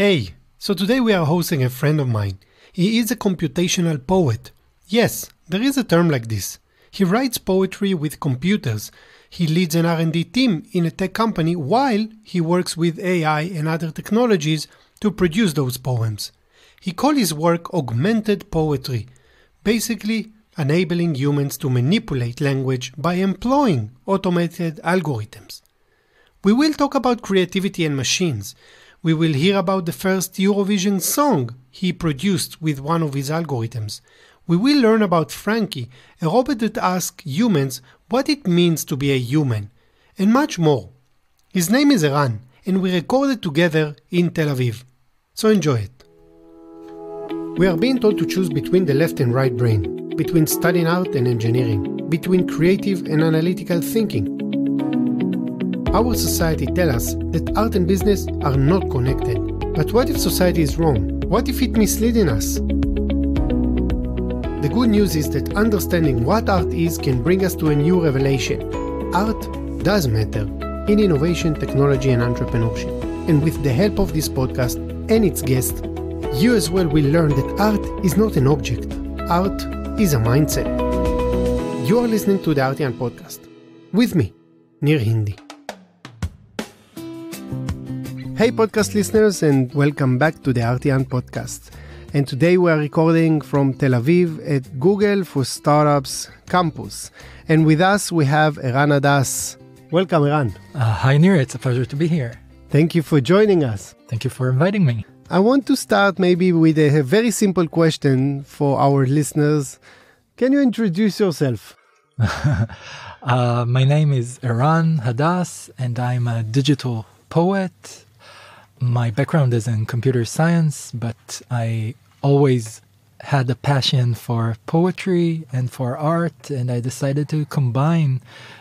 Hey, so today we are hosting a friend of mine. He is a computational poet. Yes, there is a term like this. He writes poetry with computers. He leads an R&D team in a tech company while he works with AI and other technologies to produce those poems. He calls his work augmented poetry, basically enabling humans to manipulate language by employing automated algorithms. We will talk about creativity and machines, we will hear about the first Eurovision song he produced with one of his algorithms. We will learn about Frankie, a robot that asks humans what it means to be a human, and much more. His name is Iran, and we recorded together in Tel Aviv. So enjoy it. We are being told to choose between the left and right brain, between studying art and engineering, between creative and analytical thinking, our society tells us that art and business are not connected. But what if society is wrong? What if it misleading us? The good news is that understanding what art is can bring us to a new revelation. Art does matter in innovation, technology, and entrepreneurship. And with the help of this podcast and its guests, you as well will learn that art is not an object, art is a mindset. You are listening to the Artian podcast with me, Nir Hindi. Hey, podcast listeners, and welcome back to the RTN podcast. And today we are recording from Tel Aviv at Google for Startups campus. And with us, we have Iran Adas. Welcome, Iran. Uh, hi, Nir. It's a pleasure to be here. Thank you for joining us. Thank you for inviting me. I want to start maybe with a, very simple question for our listeners. Can you introduce yourself? uh, my name is Iran Hadas, and I'm a digital poet, my background is in computer science, but I always had a passion for poetry and for art, and I decided to combine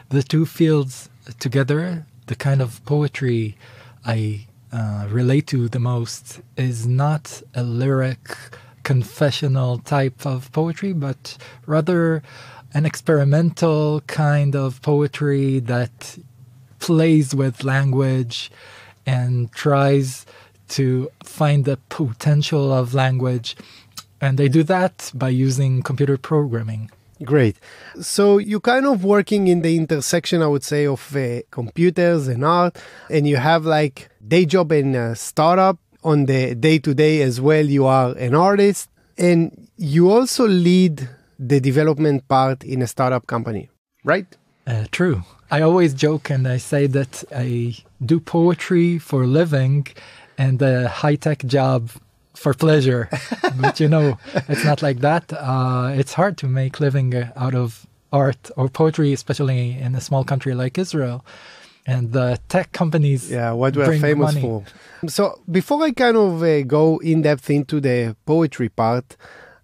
the two fields together. The kind of poetry I uh, relate to the most is not a lyric, confessional type of poetry, but rather an experimental kind of poetry that plays with language and tries to find the potential of language. And they do that by using computer programming. Great. So you're kind of working in the intersection, I would say, of uh, computers and art, and you have like day job and startup on the day to day as well. You are an artist, and you also lead the development part in a startup company, right? Uh, true. I always joke and I say that I do poetry for a living and a high tech job for pleasure. but you know, it's not like that. Uh, it's hard to make living uh, out of art or poetry, especially in a small country like Israel. And the tech companies. Yeah, what we're famous money. for. So before I kind of uh, go in depth into the poetry part,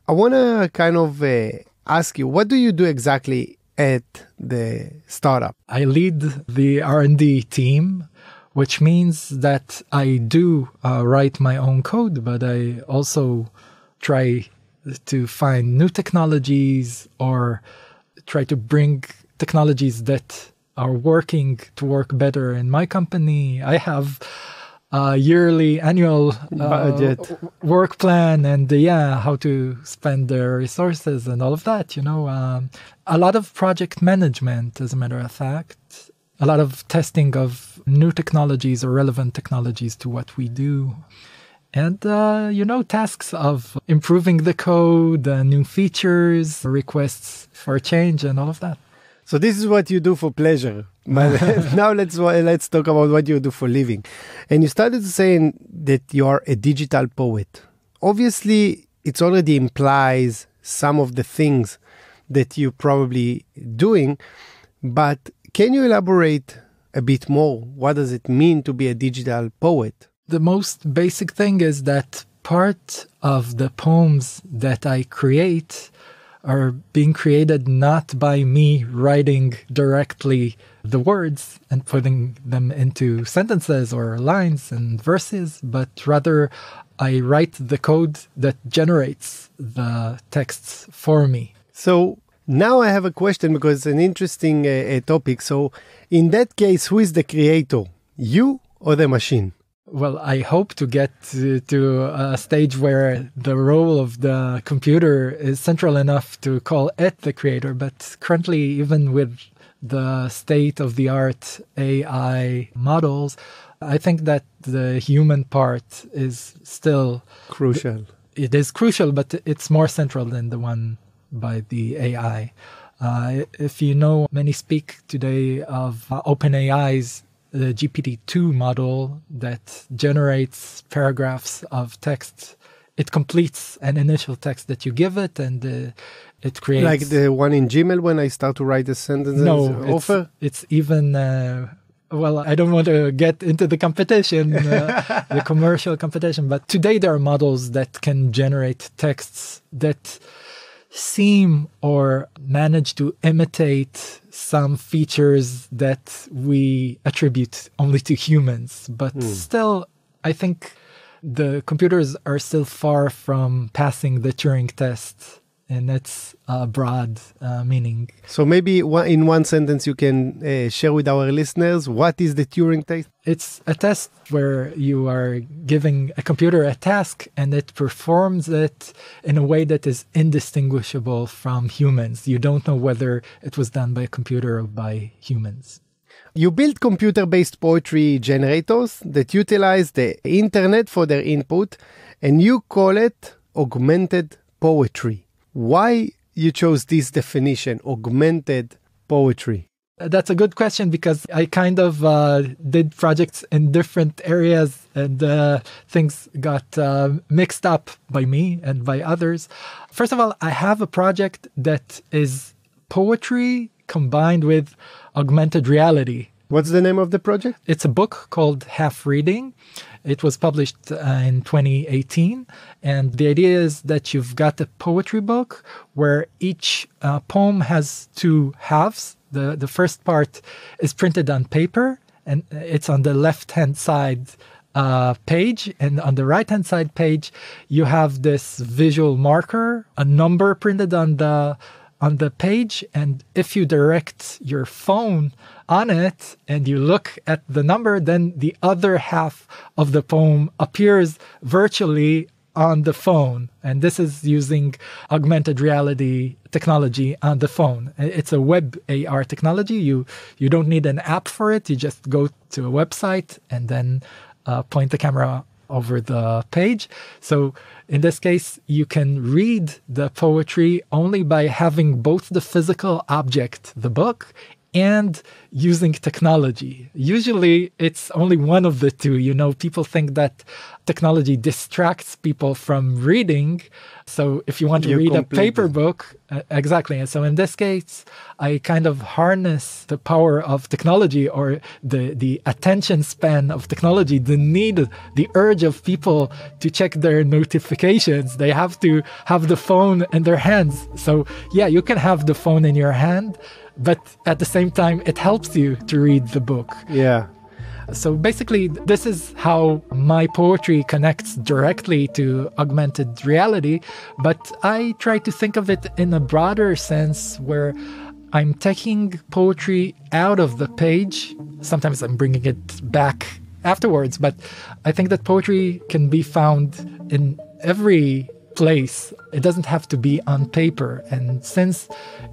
I want to kind of uh, ask you what do you do exactly at the startup? I lead the R&D team, which means that I do uh, write my own code, but I also try to find new technologies or try to bring technologies that are working to work better in my company. I have uh, yearly annual uh, budget work plan and uh, yeah how to spend their resources and all of that you know um, a lot of project management as a matter of fact a lot of testing of new technologies or relevant technologies to what we do and uh, you know tasks of improving the code uh, new features requests for change and all of that so this is what you do for pleasure. But now let's let's talk about what you do for living. And you started saying that you are a digital poet. Obviously, it already implies some of the things that you are probably doing, but can you elaborate a bit more? What does it mean to be a digital poet? The most basic thing is that part of the poems that I create are being created not by me writing directly the words and putting them into sentences or lines and verses, but rather I write the code that generates the texts for me. So now I have a question because it's an interesting uh, uh topic. So, in that case, who is the creator? You or the machine? well, I hope to get to, a stage where the role of the computer is central enough to call it the creator. But currently, even with the state of the art AI models, I think that the human part is still crucial. It is crucial, but it's more central than the one by the AI. Uh, if you know, many speak today of uh, OpenAI's the uh, GPT-2 model that generates paragraphs of text. It completes an initial text that you give it, and uh, it creates like the one in Gmail when I start to write a sentence. No, offer. It's, it's even. Uh, well, I don't want to get into the competition, uh, the commercial competition, but today there are models that can generate texts that seem or manage to imitate some features that we attribute only to humans. But mm. still, I think the computers are still far from passing the Turing test and that's a uh, broad uh, meaning. So maybe in one sentence you can uh, share with our listeners what is the Turing test? It's a test where you are giving a computer a task and it performs it in a way that is indistinguishable from humans. You don't know whether it was done by a computer or by humans. You build computer based poetry generators that utilize the internet for their input, and you call it augmented poetry. Why you chose this definition, augmented poetry? That's a good question because I kind of uh, did projects in different areas and uh, things got uh, mixed up by me and by others. First of all, I have a project that is poetry combined with augmented reality. What's the name of the project? It's a book called Half Reading. It was published uh, in 2018. And the idea is that you've got a poetry book where each uh, poem has two halves. The, the first part is printed on paper and it's on the left hand side uh, page and on the right hand side page you have this visual marker a number printed on the on the page. And if you direct your phone on it and you look at the number, then the other half of the poem appears virtually on the phone. And this is using augmented reality technology on the phone. It's a web AR technology. You, you don't need an app for it. You just go to a website and then uh, point the camera over the page. So in this case, you can read the poetry only by having both the physical object, the book, and using technology. Usually it's only one of the two. You know, people think that technology distracts people from reading. So if you want to you read a paper book, uh, exactly. And so in this case, I kind of harness the power of technology or the, the attention span of technology, the need, the urge of people to check their notifications. They have to have the phone in their hands. So yeah, you can have the phone in your hand but at the same time, it helps you to read the book. Yeah. So basically, this is how my poetry connects directly to augmented reality, but I try to think of it in a broader sense where I'm taking poetry out of the page. Sometimes I'm bringing it back afterwards, but I think that poetry can be found in every place. It doesn't have to be on paper. And since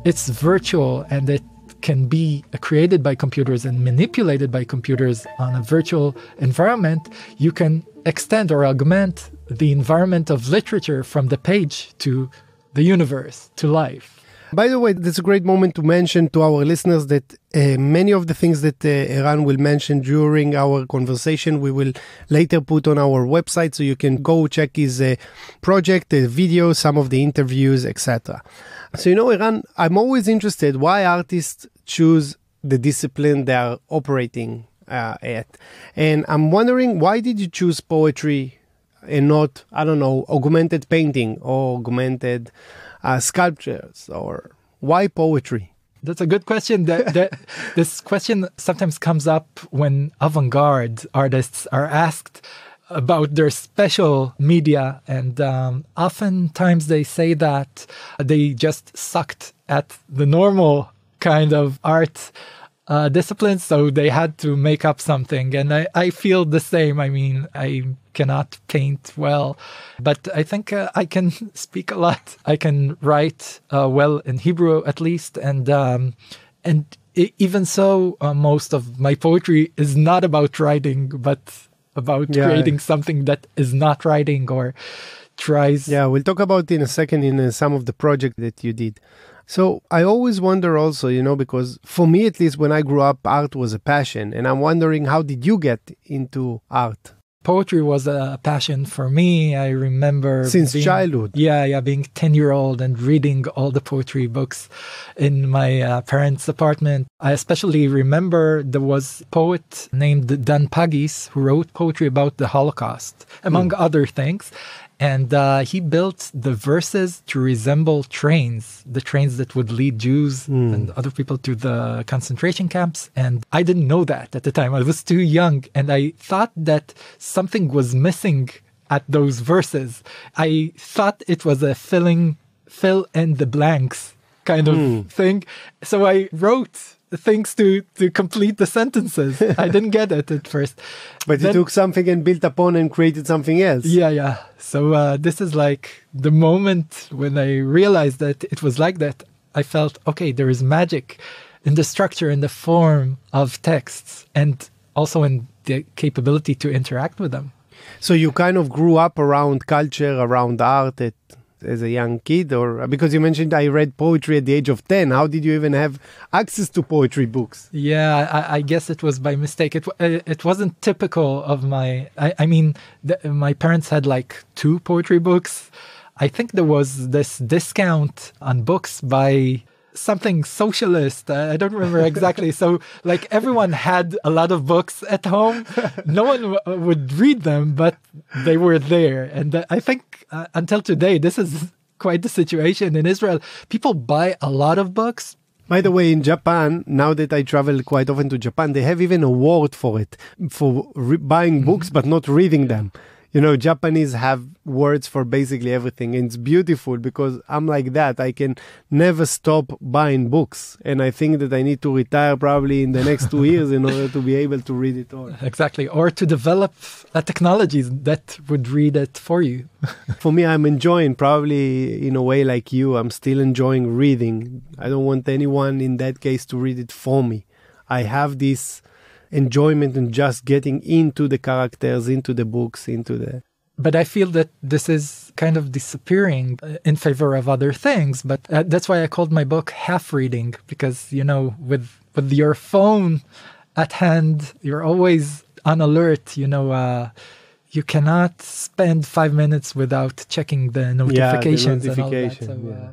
it's virtual and it can be created by computers and manipulated by computers on a virtual environment, you can extend or augment the environment of literature from the page to the universe, to life. By the way, that's a great moment to mention to our listeners that uh, many of the things that uh, Iran will mention during our conversation, we will later put on our website so you can go check his uh, project, the video, some of the interviews, etc. So, you know, Iran, I'm always interested why artists choose the discipline they are operating uh, at. And I'm wondering why did you choose poetry and not, I don't know, augmented painting or augmented uh, sculptures or why poetry? That's a good question. That, this question sometimes comes up when avant garde artists are asked about their special media. And um, oftentimes they say that they just sucked at the normal kind of art uh, disciplines, so they had to make up something. And I, I feel the same. I mean, I cannot paint well, but I think uh, I can speak a lot. I can write uh, well in Hebrew at least, and um, and even so, uh, most of my poetry is not about writing, but about yeah, creating something that is not writing or tries. Yeah, we'll talk about in a second in uh, some of the projects that you did. So I always wonder also, you know, because for me at least when I grew up, art was a passion. And I'm wondering how did you get into art? Poetry was a passion for me. I remember since being, childhood. Yeah, yeah, being 10 year old and reading all the poetry books in my uh, parents' apartment. I especially remember there was a poet named Dan Pagis who wrote poetry about the Holocaust, hmm. among mm. other things. And uh, he built the verses to resemble trains, the trains that would lead Jews mm. and other people to the concentration camps. And I didn't know that at the time. I was too young. And I thought that something was missing at those verses. I thought it was a filling, fill in the blanks kind of mm. thing. So I wrote things to to complete the sentences. I didn't get it at first. But then, you took something and built upon and created something else. Yeah, yeah. So uh, this is like the moment when I realized that it was like that. I felt okay. There is magic in the structure and the form of texts, and also in the capability to interact with them. So you kind of grew up around culture, around art at as a young kid or uh, because you mentioned i read poetry at the age of 10 how did you even have access to poetry books yeah i, I guess it was by mistake it, uh, it wasn't typical of my i, I mean the, my parents had like two poetry books i think there was this discount on books by something socialist. I don't remember exactly. so like everyone had a lot of books at home. No one uh, would read them, but they were there. And uh, I think uh, until today, this is quite the situation in Israel. People buy a lot of books. By the way, in Japan, now that I travel quite often to Japan, they have even a word for it for re- buying books but not reading them you know japanese have words for basically everything and it's beautiful because i'm like that i can never stop buying books and i think that i need to retire probably in the next two years in order to be able to read it all exactly or to develop a technology that would read it for you for me i'm enjoying probably in a way like you i'm still enjoying reading i don't want anyone in that case to read it for me i have this enjoyment and just getting into the characters, into the books, into the. But I feel that this is kind of disappearing uh, in favor of other things. But uh, that's why I called my book half reading because you know, with with your phone at hand, you're always on alert. You know. Uh, you cannot spend five minutes without checking the notifications. Yeah, the notification, so, yeah. uh,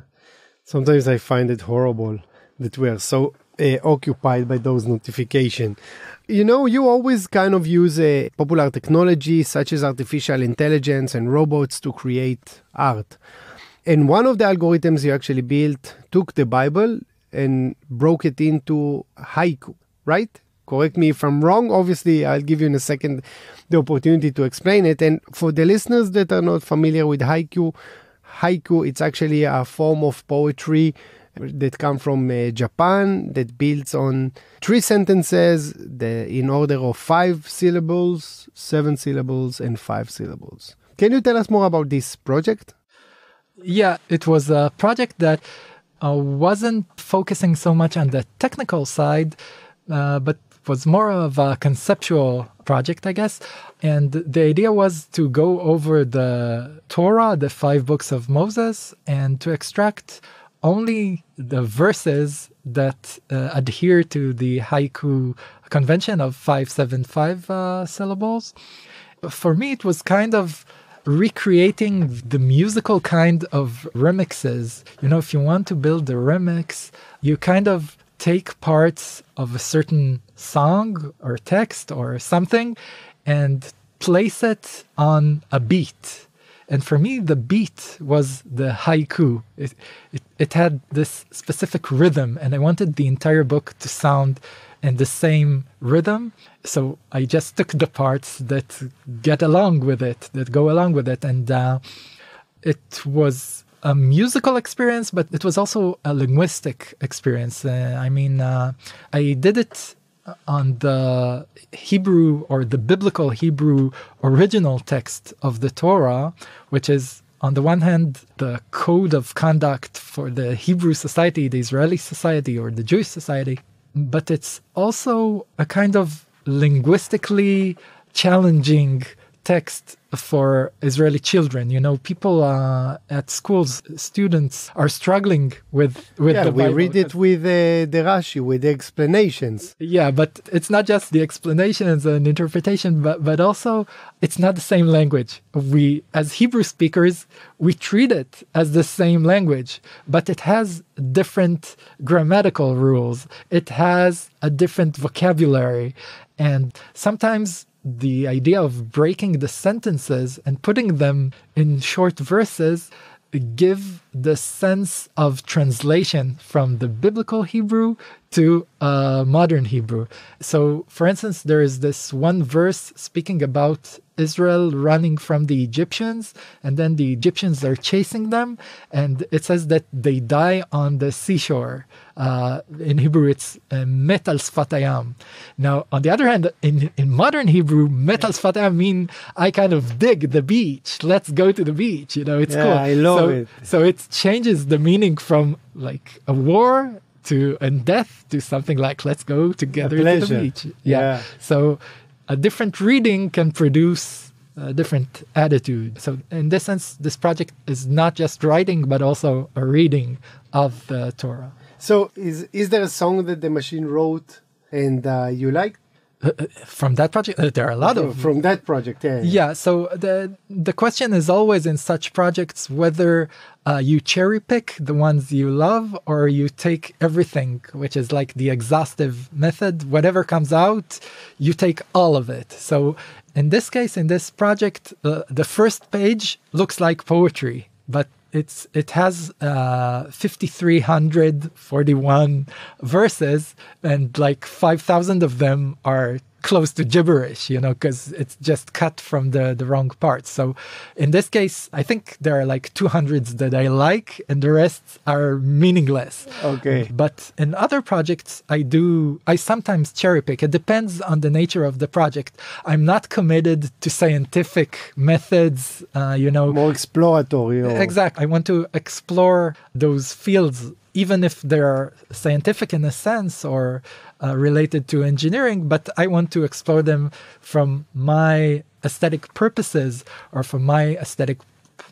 Sometimes I find it horrible that we are so uh, occupied by those notifications. You know, you always kind of use a uh, popular technology such as artificial intelligence and robots to create art. And one of the algorithms you actually built took the Bible and broke it into haiku, right? correct me if I'm wrong. Obviously, I'll give you in a second the opportunity to explain it. And for the listeners that are not familiar with haiku, haiku it's actually a form of poetry that come from uh, Japan that builds on three sentences the, in order of five syllables, seven syllables, and five syllables. Can you tell us more about this project? Yeah, it was a project that uh, wasn't focusing so much on the technical side, uh, but was more of a conceptual project, I guess. And the idea was to go over the Torah, the five books of Moses, and to extract only the verses that uh, adhere to the haiku convention of 575 uh, syllables. For me, it was kind of recreating the musical kind of remixes. You know, if you want to build a remix, you kind of take parts of a certain song or text or something and place it on a beat and for me, the beat was the haiku. It, it, it, had this specific rhythm, and I wanted the entire book to sound in the same rhythm. So I just took the parts that get along with it, that go along with it. And uh, it was a musical experience, but it was also a linguistic experience. Uh, I mean, uh, I did it on the Hebrew or the biblical Hebrew original text of the Torah, which is on the one hand, the code of conduct for the Hebrew society, the Israeli society, or the Jewish society, but it's also a kind of linguistically challenging text for Israeli children. You know, people uh, at schools, students are struggling with with. Yeah, we Bible. read it with uh, the Rashi with the explanations. Yeah, but it's not just the explanations and interpretation, but but also it's not the same language. We as Hebrew speakers, we treat it as the same language, but it has different grammatical rules. It has a different vocabulary, and sometimes the idea of breaking the sentences and putting them in short verses give the sense of translation from the biblical Hebrew to uh, modern Hebrew. So, for instance, there is this one verse speaking about Israel running from the Egyptians, and then the Egyptians are chasing them, and it says that they die on the seashore. Uh, in Hebrew, it's uh, sfatayam. Now, on the other hand, in, in modern Hebrew, metal sfatayam mean I kind of dig the beach. Let's go to the beach. You know, it's yeah, cool. I love so, it. So it changes the meaning from like a war to and death to something like let's go together to the beach. Yeah. yeah. So a different reading can produce a different attitude. So in this sense, this project is not just writing but also a reading of the Torah. So is is there a song that the machine wrote and uh, you liked? from that project uh, there are a lot of from that project yeah yeah so the the question is always in such projects whether uh, you cherry pick the ones you love or you take everything which is like the exhaustive method whatever comes out you take all of it so in this case in this project uh, the first page looks like poetry but it's it has uh, 5341 verses and like 5000 of them are close to gibberish, you know, because it's just cut from the, the wrong parts. So in this case, I think there are like 200s that I like and the rest are meaningless. Okay. But in other projects, I do, I sometimes cherry pick. It depends on the nature of the project. I'm not committed to scientific methods, uh, you know. More exploratory. Or... Exactly. I want to explore those fields even if they're scientific in a sense or uh, related to engineering, but I want to explore them from my aesthetic purposes or from my aesthetic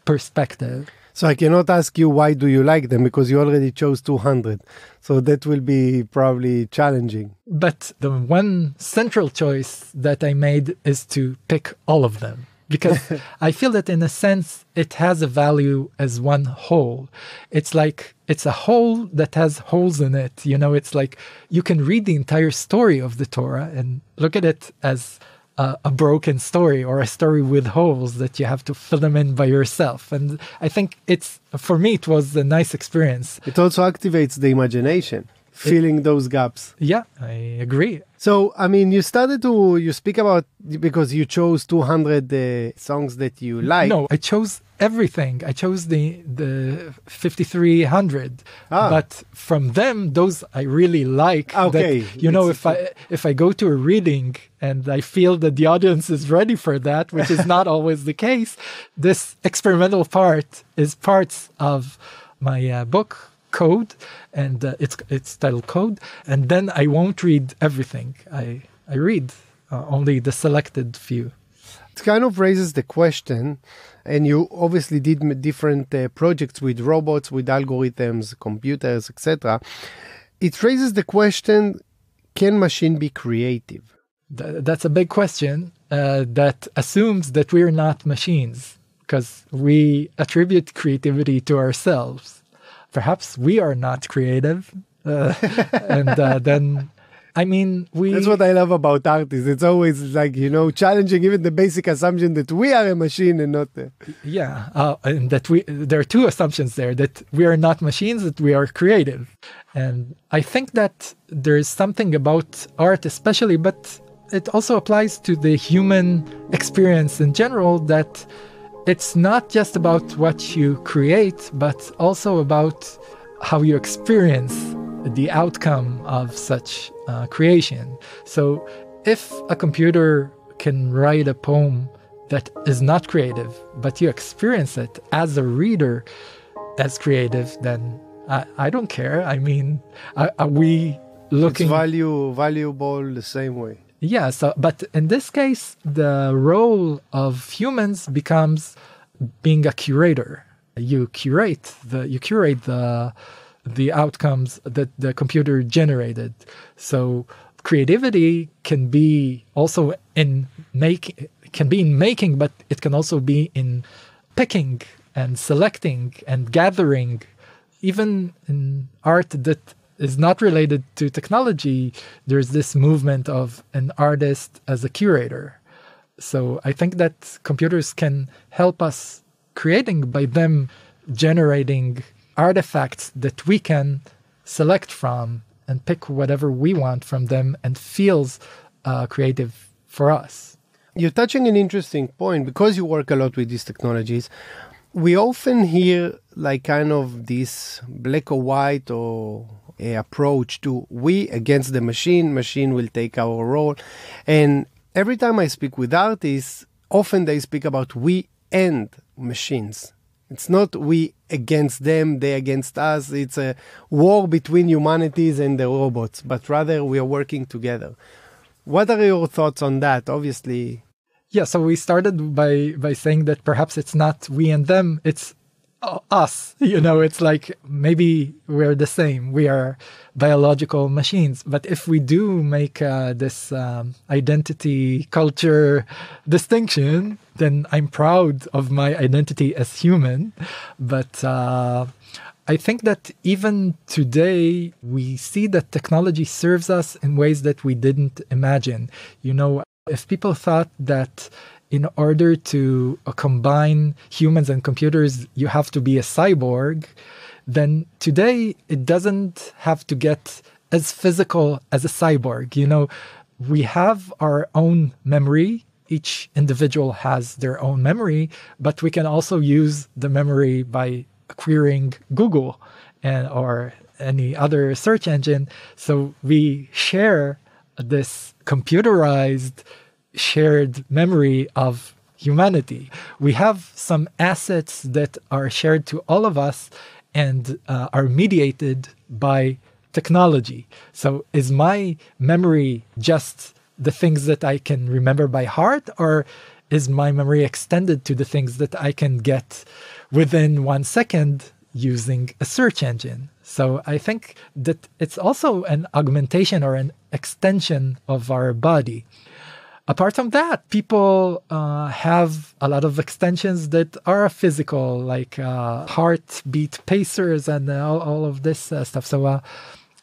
perspective. So I cannot ask you why do you like them because you already chose 200. So that will be probably challenging. But the one central choice that I made is to pick all of them because I feel that in a sense it has a value as one whole. It's like it's a whole that has holes in it. You know, it's like you can read the entire story of the Torah and look at it as a, a broken story or a story with holes that you have to fill them in by yourself. And I think it's for me it was a nice experience. It also activates the imagination filling those gaps. Yeah, I agree. So, I mean, you started to you speak about because you chose 200 uh, songs that you like. No, I chose everything. I chose the the 5300. Ah. But from them those I really like Okay. That, you know, it's, if I if I go to a reading and I feel that the audience is ready for that, which is not always the case, this experimental part is parts of my uh, book code, and uh, it's it's titled code. And then I won't read everything. I I read uh, only the selected few. It kind of raises the question, and you obviously did different uh, projects with robots, with algorithms, computers, etc. It raises the question: Can machine be creative? Th- that's a big question uh, that assumes that we're not machines because we attribute creativity to ourselves perhaps we are not creative. Uh, and uh, then I mean, we. That's what I love about art is it's always like you know challenging even the basic assumption that we are a machine and not. Yeah, uh, and that we there are two assumptions there that we are not machines that we are creative, and I think that there is something about art, especially, but it also applies to the human experience in general that it's not just about what you create, but also about how you experience the outcome of such uh, creation. So, if a computer can write a poem that is not creative, but you experience it as a reader as creative, then I, I don't care. I mean, are, are we looking? It's value valuable the same way. Yeah. So, but in this case, the role of humans becomes being a curator. You curate the you curate the the outcomes that the computer generated. So creativity can be also in make can be in making, but it can also be in picking and selecting and gathering, even in art that is not related to technology, there's this movement of an artist as a curator. So I think that computers can help us creating by them generating artifacts that we can select from and pick whatever we want from them and feels uh, creative for us. You're touching an interesting point because you work a lot with these technologies. We often hear like kind of this black or white or approach to we against the machine, machine will take our role. And every time I speak with artists, often they speak about we and machines. It's not we against them, they against us. It's a war between humanities and the robots, but rather we are working together. What are your thoughts on that? Obviously, yeah so we started by by saying that perhaps it's not we and them it's us. You know, it's like maybe we're the same. We are biological machines. But if we do make uh, this um, identity culture distinction, then I'm proud of my identity as human. But uh, I think that even today, we see that technology serves us in ways that we didn't imagine. You know, if people thought that in order to uh, combine humans and computers, you have to be a cyborg, then today it doesn't have to get as physical as a cyborg. You know, we have our own memory. Each individual has their own memory, but we can also use the memory by querying Google and or any other search engine. So we share this computerized shared memory of humanity. We have some assets that are shared to all of us and uh, are mediated by technology. So, is my memory just the things that I can remember by heart, or is my memory extended to the things that I can get within one second using a search engine? So, I think that it's also an augmentation or an extension of our body apart from that, people uh, have a lot of extensions that are physical, like uh, heartbeat pacers and all, all of this uh, stuff. So uh,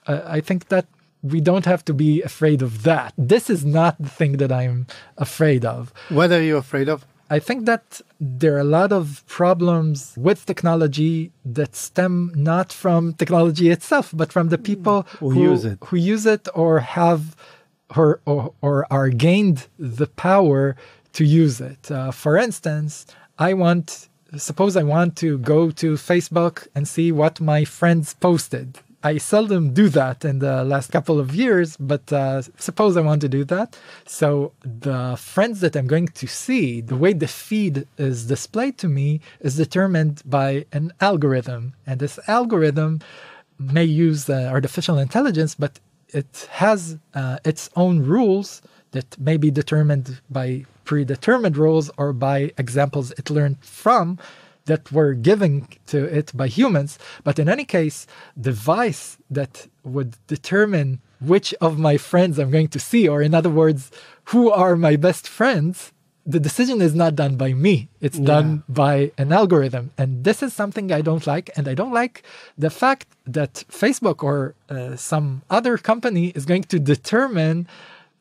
I think that we don't have to be afraid of that. This is not the thing that I'm afraid of. What are you afraid of? I think that there are a lot of problems with technology that stem not from technology itself, but from the people who, who use it, who use it or have or, or, are gained the power to use it. Uh, for instance, I want, suppose I want to go to Facebook and see what my friends posted. I seldom do that in the last couple of years, but uh, suppose I want to do that. So the friends that I'm going to see, the way the feed is displayed to me is determined by an algorithm. And this algorithm may use uh, artificial intelligence, but it has uh, its own rules that may be determined by predetermined rules or by examples it learned from that were given to it by humans. But in any case, the vice that would determine which of my friends I'm going to see, or in other words, who are my best friends, the decision is not done by me it's yeah. done by an algorithm and this is something i don't like and i don't like the fact that facebook or uh, some other company is going to determine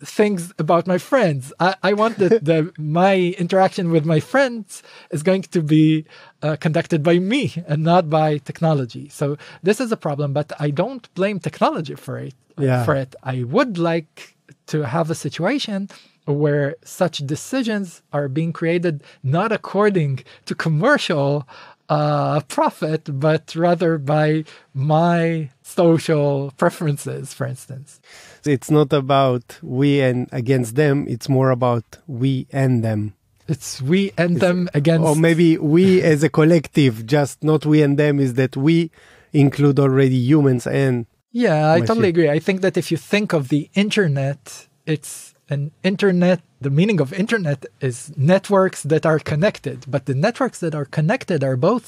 things about my friends i, I want that the, my interaction with my friends is going to be uh, conducted by me and not by technology so this is a problem but i don't blame technology for it yeah. for it i would like to have a situation where such decisions are being created not according to commercial uh, profit, but rather by my social preferences, for instance. It's not about we and against them, it's more about we and them. It's we and it's, them against. Or maybe we as a collective, just not we and them, is that we include already humans and. Yeah, I totally agree. I think that if you think of the internet, it's and internet the meaning of internet is networks that are connected but the networks that are connected are both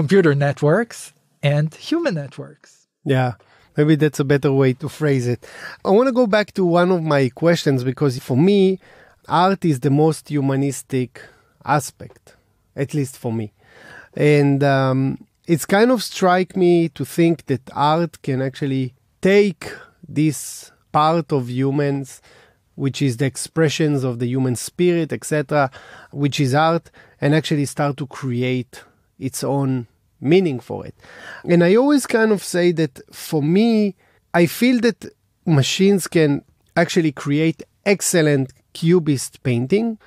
computer networks and human networks yeah maybe that's a better way to phrase it i want to go back to one of my questions because for me art is the most humanistic aspect at least for me and um, it's kind of strike me to think that art can actually take this part of humans which is the expressions of the human spirit, etc., which is art, and actually start to create its own meaning for it. And I always kind of say that for me, I feel that machines can actually create excellent cubist painting,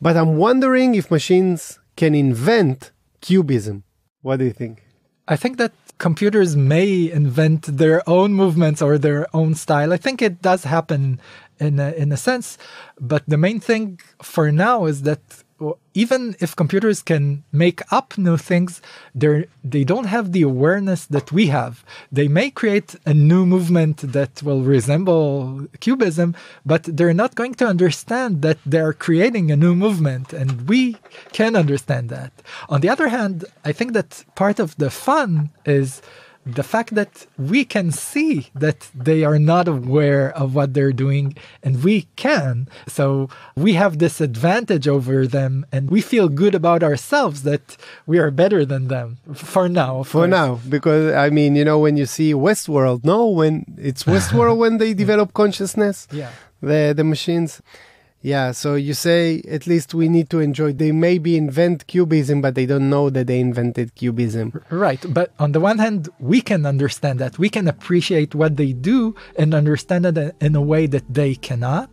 but I'm wondering if machines can invent cubism. What do you think? I think that computers may invent their own movements or their own style. I think it does happen in a, in a sense, but the main thing for now is that even if computers can make up new things, they they don't have the awareness that we have. They may create a new movement that will resemble cubism, but they're not going to understand that they're creating a new movement, and we can understand that. On the other hand, I think that part of the fun is the fact that we can see that they are not aware of what they're doing and we can. So we have this advantage over them and we feel good about ourselves that we are better than them for now. For course. now, because I mean, you know, when you see Westworld, no, when it's Westworld when they develop consciousness, yeah. the, the machines. Yeah, so you say at least we need to enjoy. They maybe invent cubism, but they don't know that they invented cubism. Right, but on the one hand, we can understand that. We can appreciate what they do and understand it in a way that they cannot.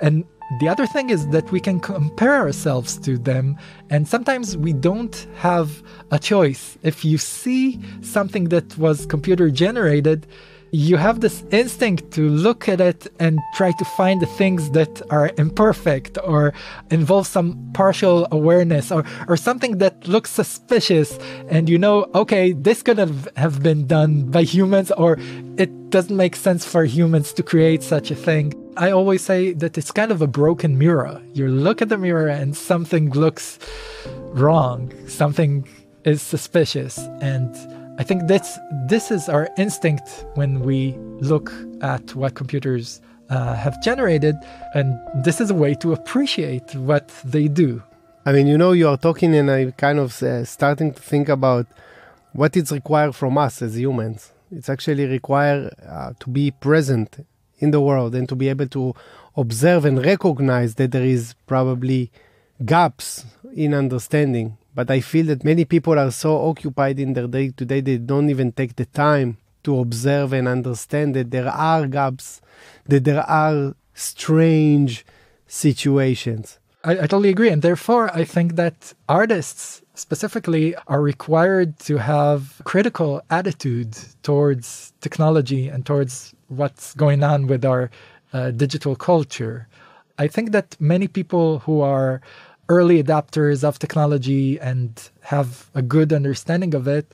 And the other thing is that we can compare ourselves to them, and sometimes we don't have a choice. If you see something that was computer generated, you have this instinct to look at it and try to find the things that are imperfect or involve some partial awareness or, or something that looks suspicious and you know okay this could have, have been done by humans or it doesn't make sense for humans to create such a thing i always say that it's kind of a broken mirror you look at the mirror and something looks wrong something is suspicious and I think this this is our instinct when we look at what computers uh, have generated, and this is a way to appreciate what they do. I mean, you know, you are talking, and I kind of uh, starting to think about what is required from us as humans. It's actually required uh, to be present in the world and to be able to observe and recognize that there is probably gaps in understanding but I feel that many people are so occupied in their day to day, they don't even take the time to observe and understand that there are gaps, that there are strange situations. I, I totally agree. And therefore, I think that artists specifically are required to have critical attitude towards technology and towards what's going on with our uh, digital culture. I think that many people who are early adopters of technology and have a good understanding of it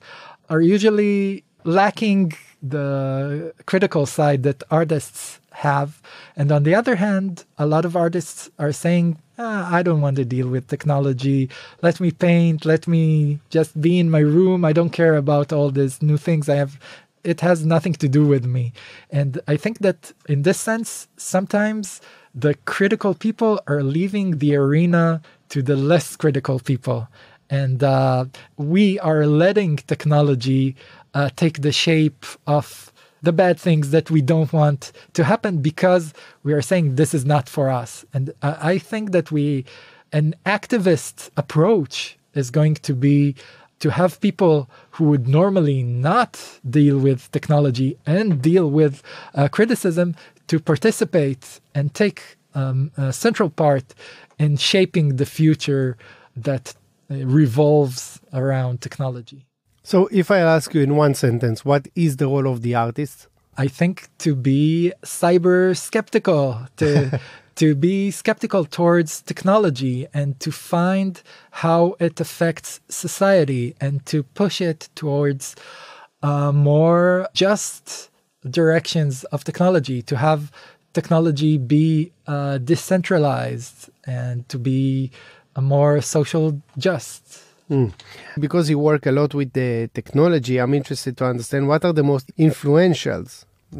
are usually lacking the critical side that artists have. And on the other hand, a lot of artists are saying, ah, I don't want to deal with technology. Let me paint. Let me just be in my room. I don't care about all these new things I have. It has nothing to do with me. And I think that in this sense, sometimes the critical people are leaving the arena to the less critical people. And uh, we are letting technology uh, take the shape of the bad things that we don't want to happen because we are saying this is not for us. And uh, I think that we, an activist approach is going to be to have people who would normally not deal with technology and deal with uh, criticism to participate and take um, central part in shaping the future that uh, revolves around technology. So, if I ask you in one sentence, what is the role of the artist? I think to be cyber skeptical, to, to be skeptical towards technology and to find how it affects society and to push it towards uh, more just directions of technology, to have technology be uh, decentralized and to be a more social just. Mm. Because you work a lot with the technology, I'm interested to understand what are the most influential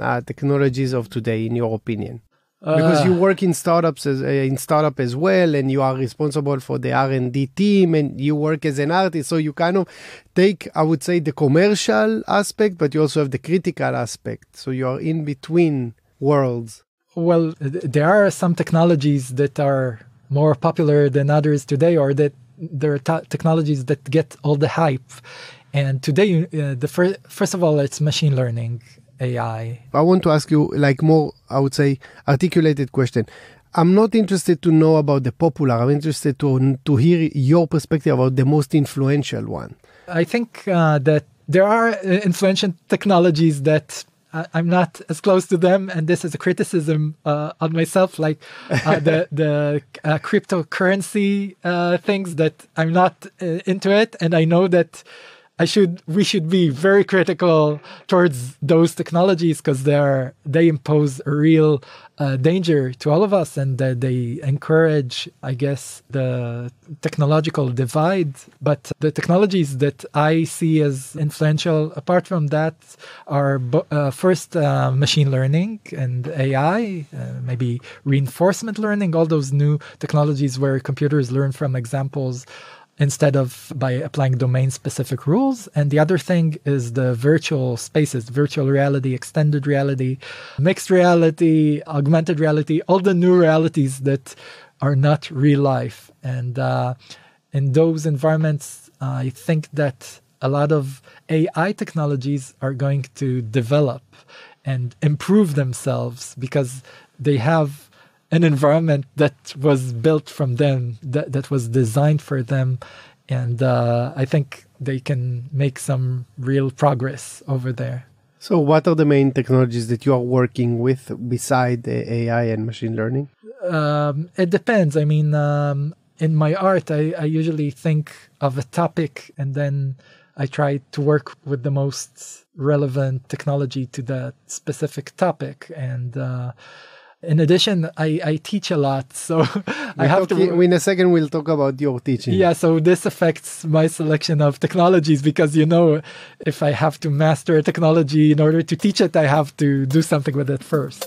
uh, technologies of today, in your opinion. because you uh. work in startups as, uh, in startup as well, and you are responsible for the R and D team, and you work as an artist, so you kind of take, I would say, the commercial aspect, but you also have the critical aspect. So you are in between worlds well, there are some technologies that are more popular than others today, or that there are t- technologies that get all the hype. And today, uh, the fir- first of all, it's machine learning, AI. I want to ask you, like, more, I would say, articulated question. I'm not interested to know about the popular. I'm interested to to hear your perspective about the most influential one. I think uh, that there are uh, influential technologies that I'm not as close to them, and this is a criticism uh, on myself, like uh, the the uh, cryptocurrency uh, things that I'm not uh, into it, and I know that I should we should be very critical towards those technologies because they're they impose a real uh, danger to all of us and uh, they encourage I guess the technological divide but the technologies that I see as influential apart from that are uh, first uh, machine learning and AI uh, maybe reinforcement learning all those new technologies where computers learn from examples instead of by applying domain specific rules. And the other thing is the virtual spaces, virtual reality, extended reality, mixed reality, augmented reality, all the new realities that are not real life. And uh, in those environments, I think that a lot of AI technologies are going to develop and improve themselves because they have an environment that was built from them, that, that was designed for them. And uh, I think they can make some real progress over there. So, what are the main technologies that you are working with beside AI and machine learning? Um, it depends. I mean, um, in my art, I, I usually think of a topic and then I try to work with the most relevant technology to that specific topic. And uh, in addition, I, I teach a lot, so I have to. In a second, we'll talk about your teaching. Yeah, so this affects my selection of technologies because you know, if I have to master a technology in order to teach it, I have to do something with it first.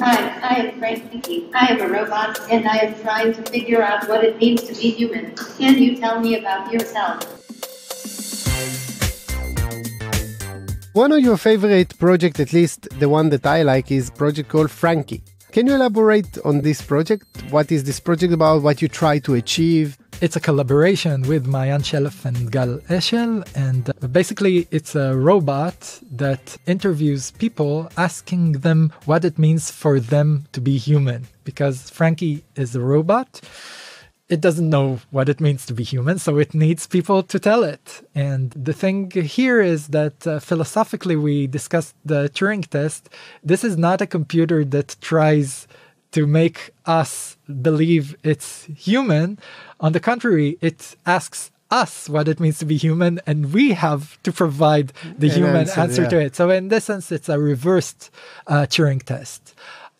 Hi, I am Frank I am a robot, and I am trying to figure out what it means to be human. Can you tell me about yourself? One of your favorite projects, at least the one that I like, is project called Frankie. Can you elaborate on this project? What is this project about? What you try to achieve? It's a collaboration with Mayan Shelf and Gal Eshel, and uh, basically it's a robot that interviews people, asking them what it means for them to be human. Because Frankie is a robot it doesn't know what it means to be human, so it needs people to tell it. And the thing here is that uh, philosophically, we discussed the Turing test. This is not a computer that tries to make us believe it's human. On the contrary, it asks us what it means to be human, and we have to provide the An human answer, answer yeah. to it. So, in this sense, it's a reversed uh, Turing test.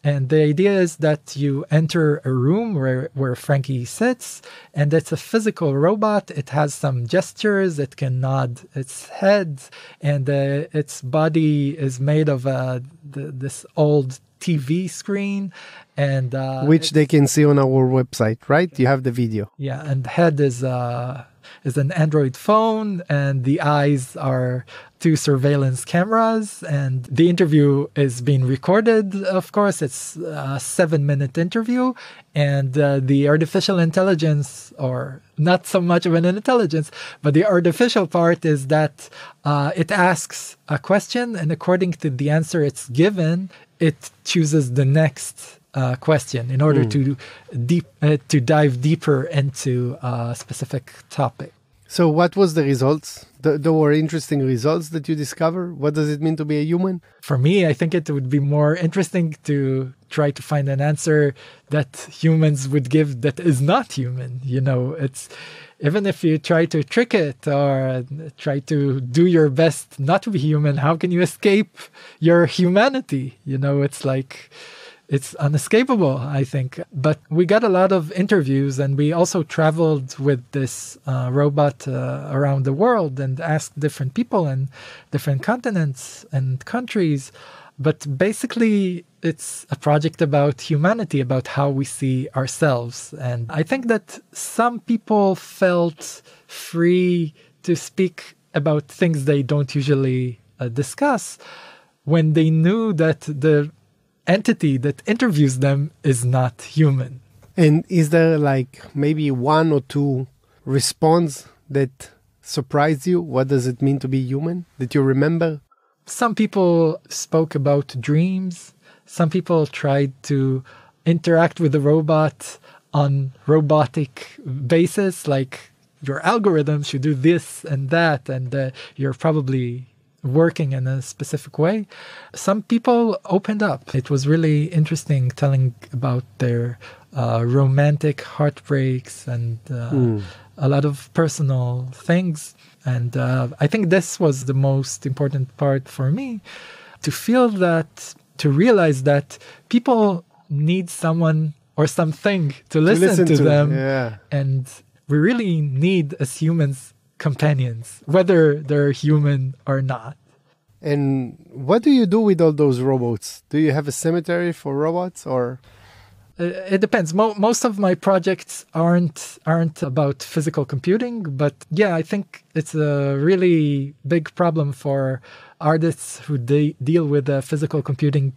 And the idea is that you enter a room where, where Frankie sits, and it's a physical robot. It has some gestures, it can nod its head, and uh, its body is made of uh, th- this old TV screen, and uh, which they can see on our website, right? You have the video. Yeah, and head is uh, is an Android phone, and the eyes are two surveillance cameras. And the interview is being recorded, of course. It's a seven minute interview, and uh, the artificial intelligence, or not so much of an intelligence, but the artificial part is that uh, it asks a question, and according to the answer it's given, it chooses the next uh, question in order mm. to deep uh, to dive deeper into a uh, specific topic. So, what was the results? Th- there were interesting results that you discover. What does it mean to be a human? For me, I think it would be more interesting to try to find an answer that humans would give that is not human. You know, it's even if you try to trick it or try to do your best not to be human, how can you escape your humanity? You know, it's like it's unescapable, I think. But we got a lot of interviews, and we also traveled with this uh, robot uh, around the world and asked different people and different continents and countries. But basically, it's a project about humanity, about how we see ourselves. And I think that some people felt free to speak about things they don't usually uh, discuss when they knew that the entity that interviews them is not human. And is there like maybe one or two response that surprised you? What does it mean to be human? That you remember? Some people spoke about dreams. Some people tried to interact with the robot on robotic basis, like your algorithm should do this and that, and uh, you're probably working in a specific way, some people opened up. It was really interesting telling about their uh, romantic heartbreaks and uh, mm. a lot of personal things. And uh, I think this was the most important part for me to feel that, to realize that people need someone or something to listen to, listen to, to them. Yeah. And we really need, as humans, companions, whether they're human or not. And what do you do with all those robots? Do you have a cemetery for robots or? Uh, it depends. Mo- most of my projects aren't aren't about physical computing, but yeah, I think it's a really big problem for artists who de- deal with uh, physical computing,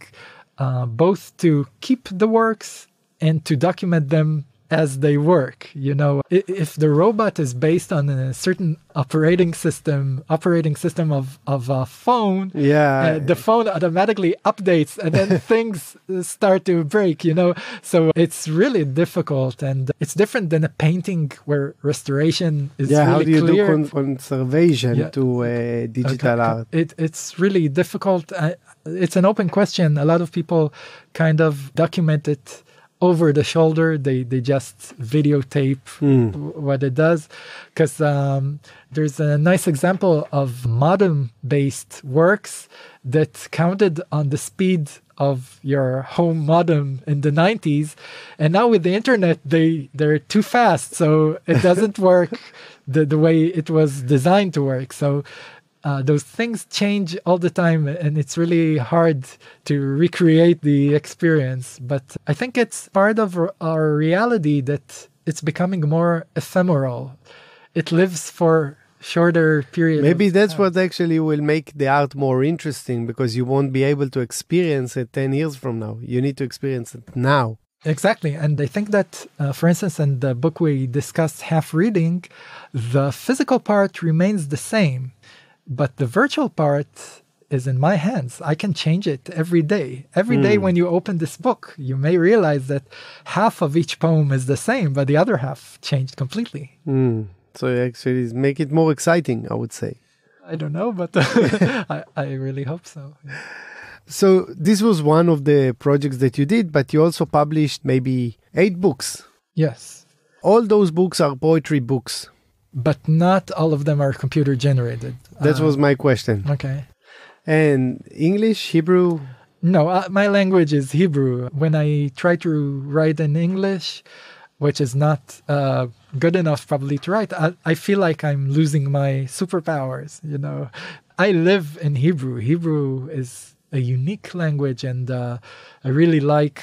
uh, both to keep the works and to document them as they work. You know, if the robot is based on a certain operating system, operating system of of a phone, yeah, uh, the phone automatically updates, and then things uh, start to break. You know, so it's really difficult, and it's different than a painting where restoration is yeah. Really how do you clear. do con- conservation yeah. to uh, digital okay. art? It, it's really difficult. I, it's an open question. A lot of people kind of document it over the shoulder. They they just videotape mm. what it does, because um, there's a nice example of modem-based works that counted on the speed of your home modem in the 90s and now with the internet they they're too fast so it doesn't work the, the way it was designed to work so uh, those things change all the time and it's really hard to recreate the experience but i think it's part of our reality that it's becoming more ephemeral it lives for shorter periods. maybe that's time. what actually will make the art more interesting because you won't be able to experience it 10 years from now you need to experience it now Exactly. And I think that, uh, for instance, in the book we discussed, Half Reading, the physical part remains the same. But the virtual part is in my hands. I can change it every day. Every mm. day hmm. when you open this book, you may realize that half of each poem is the same, but the other half changed completely. Mm. So actually make it more exciting, I would say. I don't know, but I, I, really hope so. So this was one of the projects that you did, but you also published maybe eight books. Yes. All those books are poetry books but not all of them are computer generated. That was uh, my question. Okay. And English, Hebrew? No, uh, my language is Hebrew. When I try to write in English, which is not uh, good enough probably to write, I, I feel like I'm losing my superpowers. You know, I live in Hebrew. Hebrew is a unique language, and uh, I really like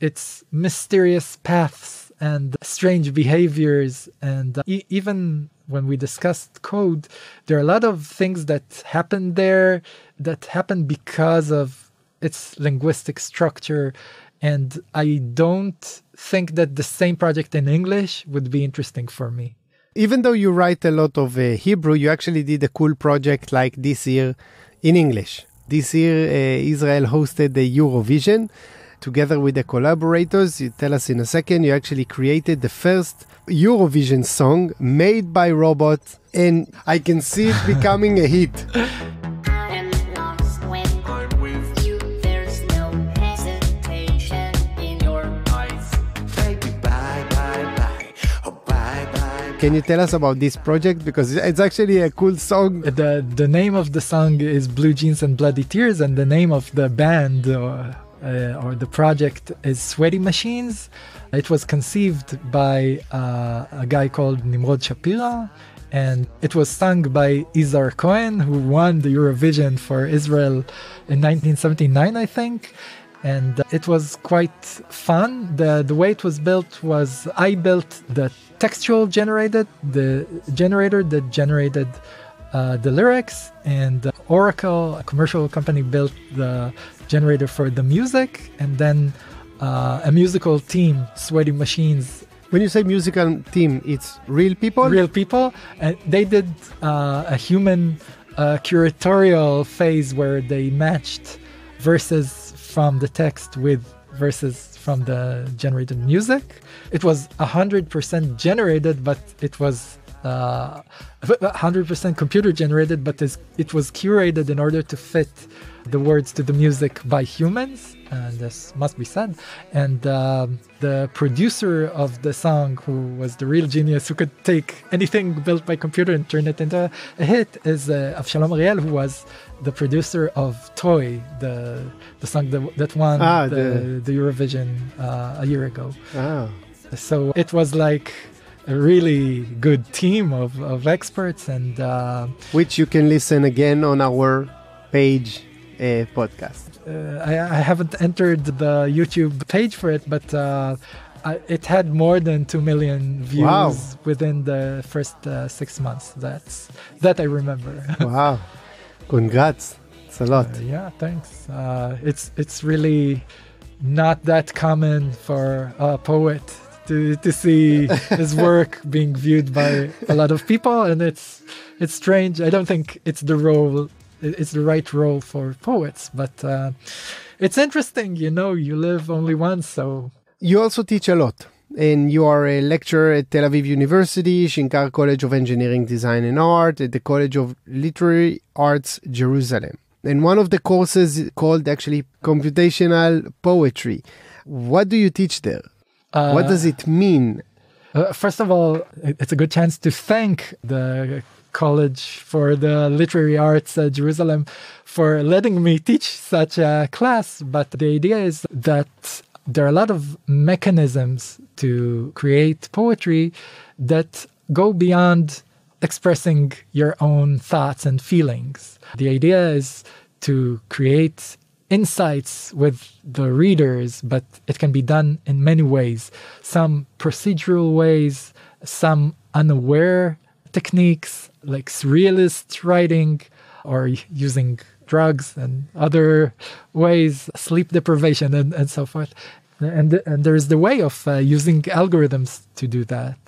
its mysterious paths and strange behaviors. And uh, e- even when we discussed code, there are a lot of things that happen there that happen because of its linguistic structure. And I don't think that the same project in English would be interesting for me. Even though you write a lot of uh, Hebrew, you actually did a cool project like this year in English. This year, uh, Israel hosted the Eurovision together with the collaborators. You tell us in a second, you actually created the first Eurovision song made by robots, and I can see it becoming a hit. Oh, can you tell us about this project? Because it's actually a cool song. The, the name of the song is Blue Jeans and Bloody Tears, and the name of the band. Uh uh, or the project is Sweaty Machines. It was conceived by uh, a guy called Nimrod Shapira, and it was sung by Izar Cohen, who won the Eurovision for Israel in 1979, I think. And it was quite fun. The, the way it was built was I built the textual generated, the generator that generated uh, the lyrics, and Oracle, a commercial company, built the generator for the music, and then uh, a musical team, Sweaty Machines. When you say musical team, it's real people? Real people. And they did uh, a human uh, curatorial phase where they matched verses from the text with verses from the generated music. It was 100% generated, but it was uh, 100% computer generated, but it was curated in order to fit the words to the music by humans, and this must be said. And uh, the producer of the song, who was the real genius, who could take anything built by computer and turn it into a hit, is uh, Avshalom Ariel, who was the producer of Toy, the the song that, that won ah, the, the, Eurovision uh, a year ago. Wow. Ah. So it was like a really good team of, of experts and uh, which you can listen again on our page uh, podcast uh, I, I, haven't entered the youtube page for it but uh, I, it had more than 2 million views wow. within the first uh, six months that's that i remember wow congrats it's a lot uh, yeah thanks it's it's really not that common for a poet to to see his work being viewed by a lot of people, and it's it's strange. I don't think it's the role, it's the right role for poets, but uh, it's interesting. You know, you live only once, so you also teach a lot. And you are a lecturer at Tel Aviv University, Shinkar College of Engineering, Design and Art, at the College of Literary Arts, Jerusalem. And one of the courses called actually computational poetry. What do you teach there? Uh, what does it mean? Uh, first of all, it's a good chance to thank the College for the Literary Arts at Jerusalem for letting me teach such a class. But the idea is that there are a lot of mechanisms to create poetry that go beyond expressing your own thoughts and feelings. The idea is to create insights with the readers, but it can be done in many ways some procedural ways, some unaware techniques like surrealist writing or using drugs and other ways, sleep deprivation, and, and so forth. And, and there's the way of uh, using algorithms to do that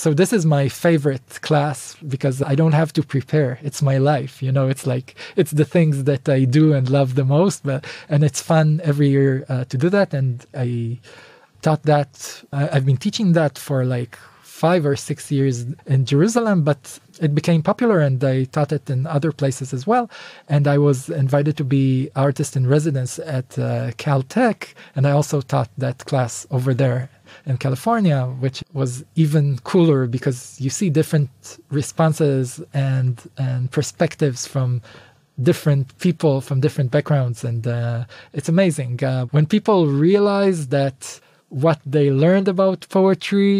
so this is my favorite class because I don't have to prepare. It's my life, you know. It's like it's the things that I do and love the most, but and it's fun every year uh, to do that. And I taught that. I've been teaching that for like five or six years in Jerusalem, but it became popular and I taught it in other places as well. And I was invited to be artist in residence at uh, Caltech, and I also taught that class over there in California, which was even cooler because you see different responses and and perspectives from different people from different backgrounds, and uh, it's amazing uh, when people realize that what they learned about poetry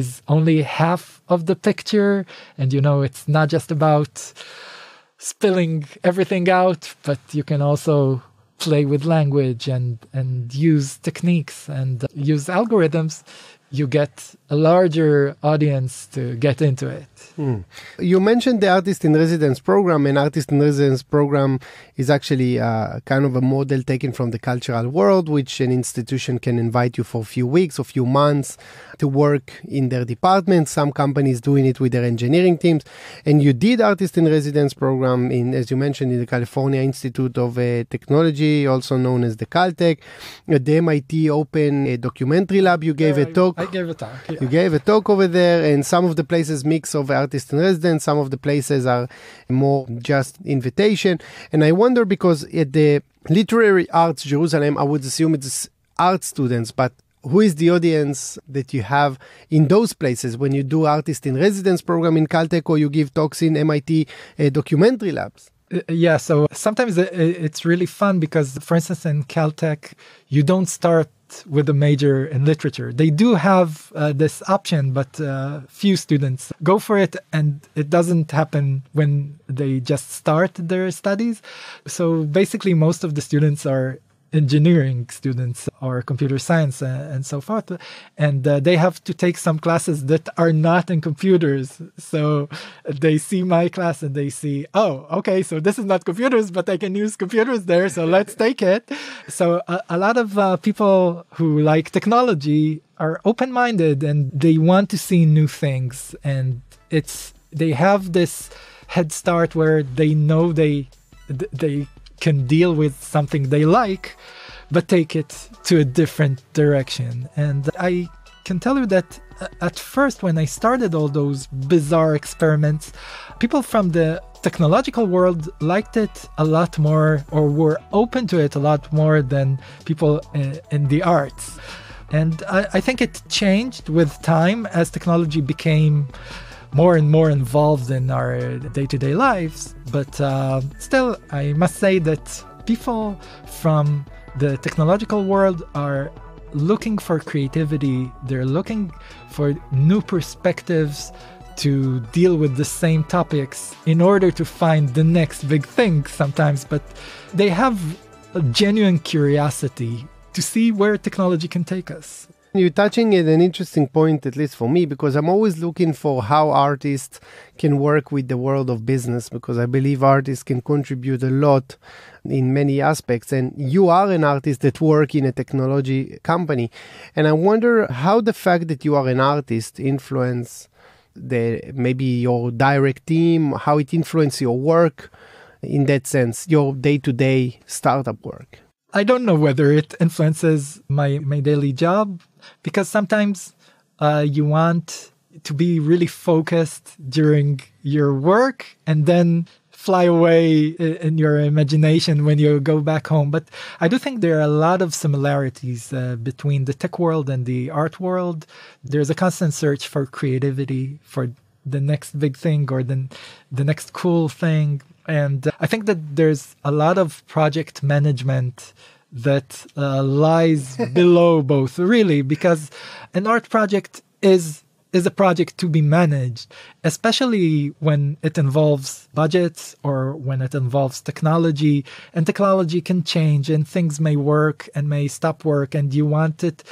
is only half of the picture, and you know it's not just about spilling everything out, but you can also play with language and and use techniques and uh, use algorithms you get a larger audience to get into it. Mm. You mentioned the artist in residence program, and artist in residence program is actually uh, kind of a model taken from the cultural world, which an institution can invite you for a few weeks or few months to work in their department. Some companies doing it with their engineering teams. And you did artist in residence program in, as you mentioned, in the California Institute of uh, Technology, also known as the Caltech, at the MIT Open Documentary Lab. You gave yeah, a talk. I gave a talk. Yeah. You gave a talk over there, and some of the places mix of artist in residence. Some of the places are more just invitation. And I want wonder because at the Literary Arts Jerusalem, I would assume it's art students, but who is the audience that you have in those places when you do artist in residence program in Caltech or you give talks in MIT uh, documentary labs? Uh, uh, yeah, so sometimes uh, it's really fun because, for instance, in Caltech, you don't start with a major in literature. They do have uh, this option, but uh, few students go for it, and it doesn't happen when they just start their studies. So basically, most of the students are engineering students or computer science and, and so forth and uh, they have to take some classes that are not in computers so they see my class and they see oh okay so this is not computers but i can use computers there so let's take it so a, a lot of uh, people who like technology are open-minded and they want to see new things and it's they have this head start where they know they they can deal with something they like, but take it to a different direction. And I can tell you that uh, at first, when I started all those bizarre experiments, people from the technological world liked it a lot more or were open to it a lot more than people uh, in the arts. And I, think it changed with time as technology became more and more involved in our day to day lives. But uh, still, I must say that people from the technological world are looking for creativity, they're looking for new perspectives to deal with the same topics in order to find the next big thing sometimes, but they have a genuine curiosity to see where technology can take us. You're touching at an interesting point, at least for me, because I'm always looking for how artists can work with the world of business, because I believe artists can contribute a lot in many aspects. And you are an artist that work in a technology company. And I wonder how the fact that you are an artist influence the maybe your direct team, how it influences your work in that sense, your day-to-day startup work. I don't know whether it influences my, my daily job because sometimes uh, you want to be really focused during your work and then fly away in your imagination when you go back home. But I do think there are a lot of similarities uh, between the tech world and the art world. There's a constant search for creativity, for the next big thing or the, the next cool thing. And uh, I think that there's a lot of project management that uh, lies below both really because an art project is is a project to be managed especially when it involves budgets or when it involves technology and technology can change and things may work and may stop work and you want it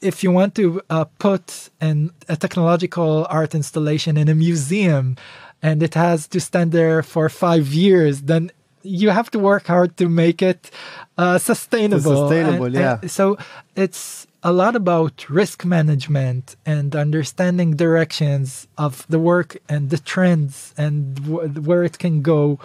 if you want to uh, put an, a technological art installation in a museum and it has to stand there for five years, then you have to work hard to make it uh, sustainable. Sustainable, and, yeah. And so it's a lot about risk management and understanding directions of the work and the trends and w- where it can go.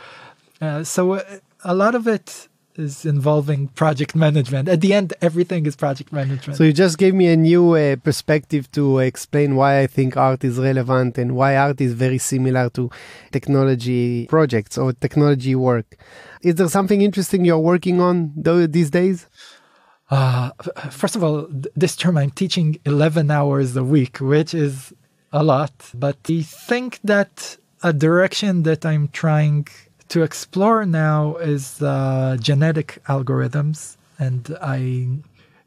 Uh, so uh, a lot of it is involving project management. At the end, everything is project management. So you just gave me a new uh, perspective to uh, explain why I think art is relevant and why art is very similar to technology projects or technology work. Is there something interesting you're working on though these days? Uh, first of all, this term I'm teaching 11 hours a week, which is a lot. But I think that a direction that I'm trying to explore now is uh, genetic algorithms, and I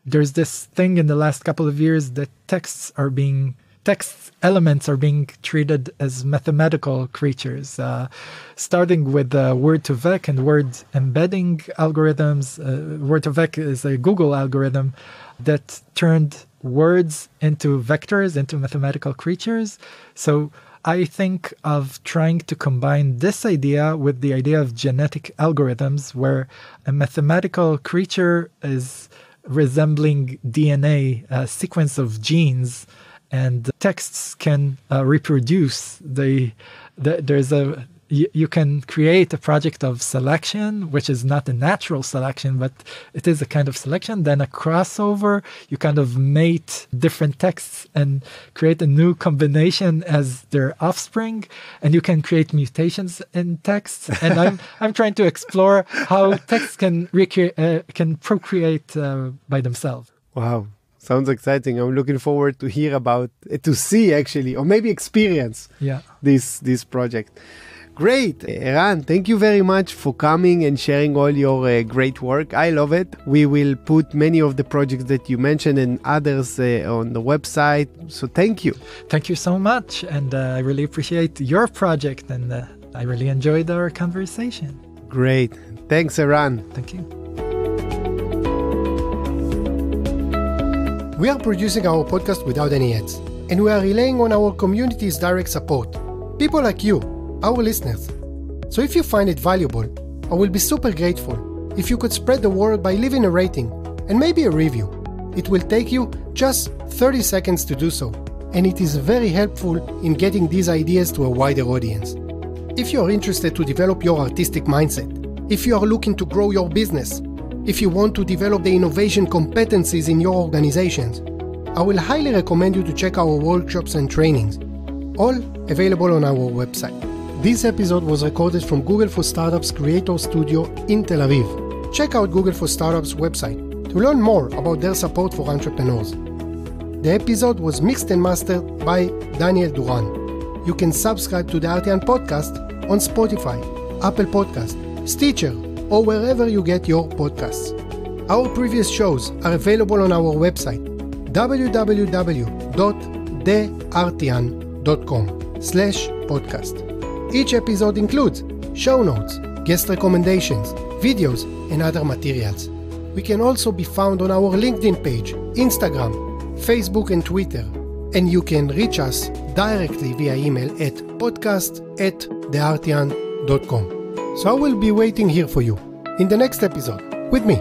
there's this thing in the last couple of years that texts are being text elements are being treated as mathematical creatures, uh, starting with uh, word to vec and word embedding algorithms. Uh, word to vec is a Google algorithm that turned words into vectors, into mathematical creatures. So I think of trying to combine this idea with the idea of genetic algorithms, where a mathematical creature is resembling DNA, a sequence of genes, and texts can uh, reproduce. They, the, there's a you, you can create a project of selection, which is not a natural selection, but it is a kind of selection. Then a crossover, you kind of mate different texts and create a new combination as their offspring. And you can create mutations in texts. And I'm, I'm trying to explore how texts can, recreate, uh, can procreate uh, by themselves. Wow. Sounds exciting. I'm looking forward to hear about, to see actually, or maybe experience yeah. this, this project. Great, Eran, thank you very much for coming and sharing all your uh, great work. I love it. We will put many of the projects that you mentioned and others uh, on the website. So thank you. Thank you so much. And uh, I really appreciate your project and uh, I really enjoyed our conversation. Great. Thanks, Eran. Thank you. We are producing our podcast without any ads, and we are relying on our community's direct support. People like you our listeners. So if you find it valuable, I will be super grateful if you could spread the word by leaving a rating and maybe a review. It will take you just 30 seconds to do so, and it is very helpful in getting these ideas to a wider audience. If you are interested to develop your artistic mindset, if you are looking to grow your business, if you want to develop the innovation competencies in your organizations, I will highly recommend you to check our workshops and trainings, all available on our website. This episode was recorded from Google for Startups Creator Studio in Tel Aviv. Check out Google for Startups website to learn more about their support for entrepreneurs. The episode was mixed and mastered by Daniel Duran. You can subscribe to the Artian podcast on Spotify, Apple Podcast, Stitcher, or wherever you get your podcasts. Our previous shows are available on our website www.thertian.com slash podcast. Each episode includes show notes, guest recommendations, videos, and other materials. We can also be found on our LinkedIn page, Instagram, Facebook, and Twitter. And you can reach us directly via email at podcast at theartian.com. So I will be waiting here for you in the next episode with me,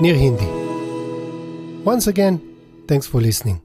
Nir Hindi. Once again, thanks for listening.